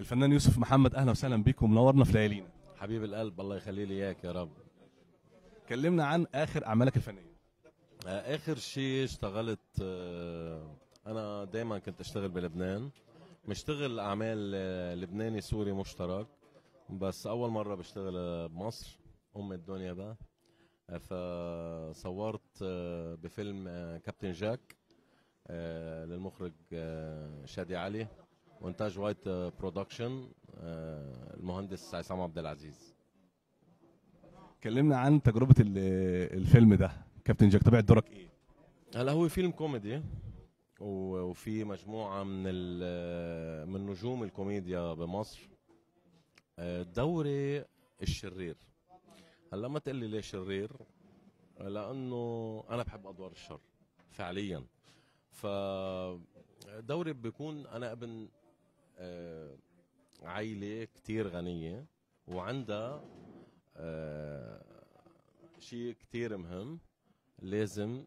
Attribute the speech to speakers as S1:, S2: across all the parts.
S1: الفنان يوسف محمد اهلا وسهلا بيكم منورنا في ليالينا
S2: حبيب القلب الله يخلي لي اياك يا رب كلمنا عن اخر اعمالك الفنيه اخر شيء اشتغلت آه، انا دايما كنت اشتغل بلبنان مشتغل اعمال آه، لبناني سوري مشترك بس اول مره بشتغل آه، بمصر ام الدنيا بقى فصورت بفيلم كابتن جاك للمخرج شادي علي وانتاج وايت برودكشن آه، آه، المهندس عصام عبد العزيز
S1: كلمنا عن تجربه الفيلم ده كابتن جاك طبيعه دورك ايه
S2: هلا هو فيلم كوميدي وفي مجموعه من آه، من نجوم الكوميديا بمصر دوري الشرير هلا ما تقول لي ليه شرير لانه انا بحب ادوار الشر فعليا ف دوري بيكون انا ابن آه، عائله كتير غنيه وعندها آه، شيء كتير مهم لازم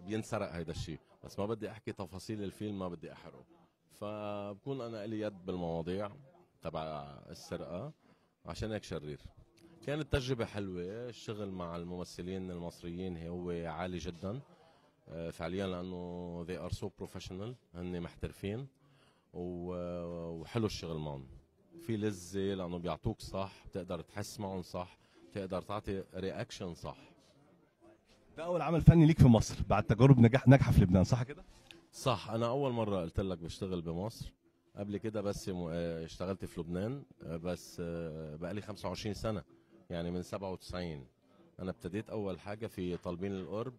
S2: بينسرق هيدا الشيء بس ما بدي احكي تفاصيل الفيلم ما بدي احرقه فبكون انا لي يد بالمواضيع تبع السرقه عشان هيك شرير كانت تجربة حلوة الشغل مع الممثلين المصريين هو عالي جدا آه، فعليا لأنه they are so professional هن محترفين وحلو الشغل معهم في لذه لانه بيعطوك صح بتقدر تحس معهم صح بتقدر تعطي رياكشن صح
S1: ده اول عمل فني ليك في مصر بعد تجارب نجاح ناجحه في لبنان صح
S2: كده صح انا اول مره قلت لك بشتغل بمصر قبل كده بس آه، اشتغلت في لبنان آه، بس بقى لي 25 سنه يعني من 97 انا ابتديت اول حاجه في طالبين القرب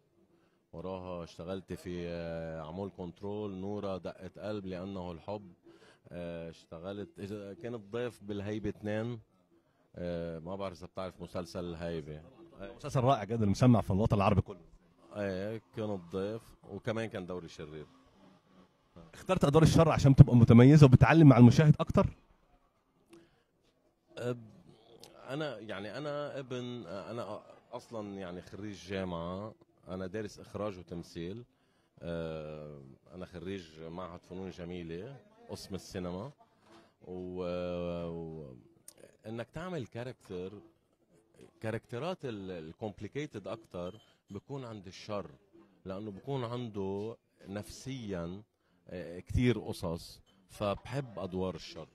S2: وراها اشتغلت في آه، عمول كنترول نوره دقه قلب لانه الحب آه، اشتغلت كانت ضيف بالهيبه اتنين آه، ما بعرف اذا بتعرف مسلسل الهيبه مسلسل رائع
S1: جدا مسمع في الوطن العربي كله
S2: ايه كانت ضيف وكمان كان دوري شرير اخترت ادوار الشر
S1: عشان تبقى متميزه وبتعلم مع المشاهد اكتر
S2: انا يعني انا ابن انا اصلا يعني خريج جامعه انا دارس اخراج وتمثيل آه، انا خريج معهد فنون جميله قسم السينما و... انك تعمل كاركتر كاركترات الكومبليكيتد اكثر بكون عند الشر لانه بكون عنده نفسيا آه، كثير قصص فبحب ادوار الشر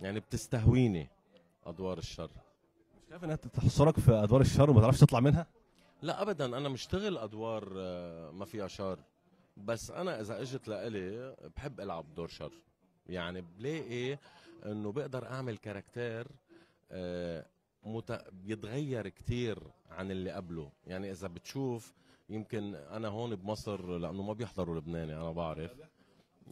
S2: يعني بتستهويني ادوار الشر مش خايف انها تحصرك في ادوار الشر وما تعرفش تطلع منها لا ابدا انا مشتغل ادوار آه، ما فيها شر بس انا اذا اجت لإلي بحب العب دور شر يعني بلاقي انه بقدر اعمل كاركتير آه، مت... بيتغير كتير عن اللي قبله يعني اذا بتشوف يمكن انا هون بمصر لانه ما بيحضروا لبناني انا بعرف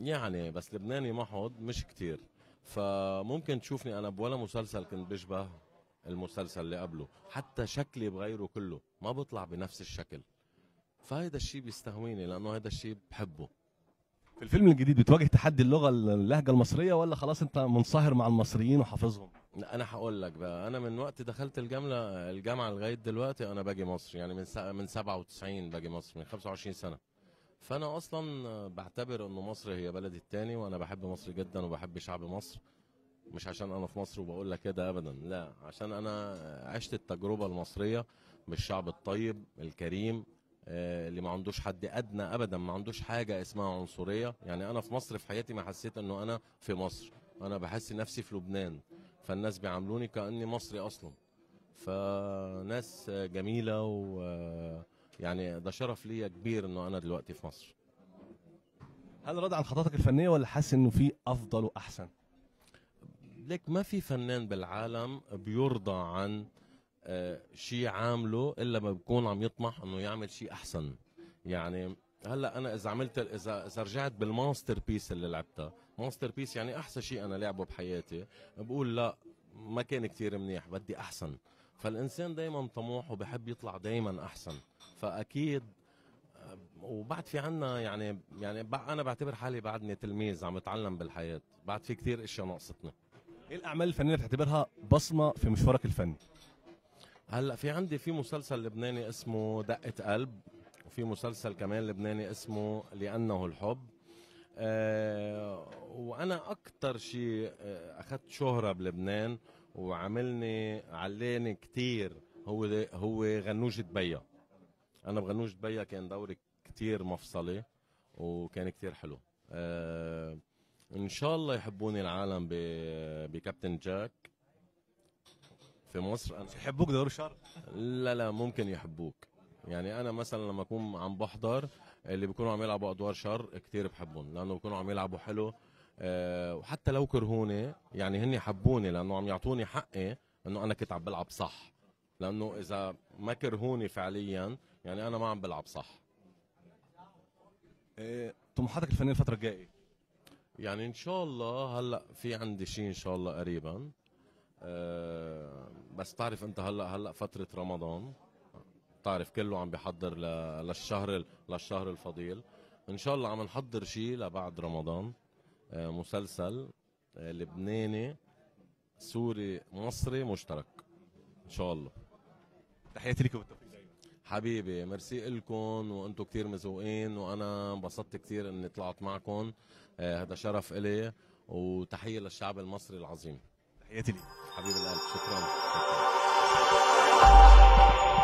S2: يعني بس لبناني محض مش كتير فممكن تشوفني انا بولا مسلسل كنت بشبه المسلسل اللي قبله حتى شكلي بغيره كله ما بطلع بنفس الشكل فهيدا الشيء بيستهويني لانه هيدا الشيء بحبه في الفيلم
S1: الجديد بتواجه تحدي اللغه اللهجه المصريه ولا خلاص انت منصهر مع المصريين وحافظهم
S2: انا هقول لك بقى انا من وقت دخلت الجامعه الجامعه لغايه دلوقتي انا باجي مصر يعني من من 97 باجي مصر من 25 سنه فانا اصلا بعتبر انه مصر هي بلدي الثاني وانا بحب مصر جدا وبحب شعب مصر مش عشان انا في مصر وبقول لك كده ابدا لا عشان انا عشت التجربه المصريه بالشعب الطيب الكريم آه، اللي ما عندوش حد ادنى ابدا ما عندوش حاجه اسمها عنصريه يعني انا في مصر في حياتي ما حسيت انه انا في مصر انا بحس نفسي في لبنان فالناس بيعاملوني كاني مصري اصلا فناس جميله ويعني آه، ده شرف ليا كبير انه انا دلوقتي في مصر
S1: هل راضي عن خططك الفنيه ولا حاسس انه في افضل واحسن
S2: ليك ما في فنان بالعالم بيرضى عن آه، شيء عامله الا ما بكون عم يطمح انه يعمل شيء احسن يعني هلا انا اذا عملت اذا اذا رجعت بالماستر بيس اللي لعبتها ماستر بيس يعني احسن شيء انا لعبه بحياتي بقول لا ما كان كتير منيح بدي احسن فالانسان دائما طموح وبحب يطلع دائما احسن فاكيد آه، وبعد في عنا يعني يعني انا بعتبر حالي بعدني تلميذ عم اتعلم بالحياه بعد في كتير اشياء ناقصتني
S1: ايه الاعمال الفنيه اللي بتعتبرها بصمه في مشوارك الفني
S2: هلا في عندي في مسلسل لبناني اسمه دقه قلب وفي مسلسل كمان لبناني اسمه لانه الحب أه وانا اكثر شيء آه، اخذت شهره بلبنان وعملني علاني كثير هو هو غنوجة بيا انا بغنوجة بيا كان دوري كثير مفصلي وكان كثير حلو أه ان شاء الله يحبوني العالم بكابتن جاك في مصر انا يحبوك دور شر لا لا ممكن يحبوك يعني انا مثلا لما اكون عم بحضر اللي بيكونوا عم يلعبوا ادوار شر كتير بحبهم لانه بيكونوا عم يلعبوا حلو أه وحتى لو كرهوني يعني هن حبوني لانه عم يعطوني حقي انه انا كنت عم بلعب صح لانه اذا ما كرهوني فعليا يعني انا ما عم بلعب صح آه، طموحاتك الفنيه الفتره الجايه إيه؟ يعني ان شاء الله هلا في عندي شيء ان شاء الله قريبا أه بس تعرف انت هلا هلا فتره رمضان تعرف كله عم بيحضر للشهر للشهر الفضيل ان شاء الله عم نحضر شيء لبعد رمضان أه مسلسل أه لبناني سوري مصري مشترك ان شاء الله تحياتي لكم بالتوفيق حبيبي ميرسي لكم وانتم كثير مزوقين وانا انبسطت كثير اني طلعت معكم آه، هذا شرف الي وتحيه للشعب المصري العظيم تحياتي لي حبيب القلب شكرا, شكرا.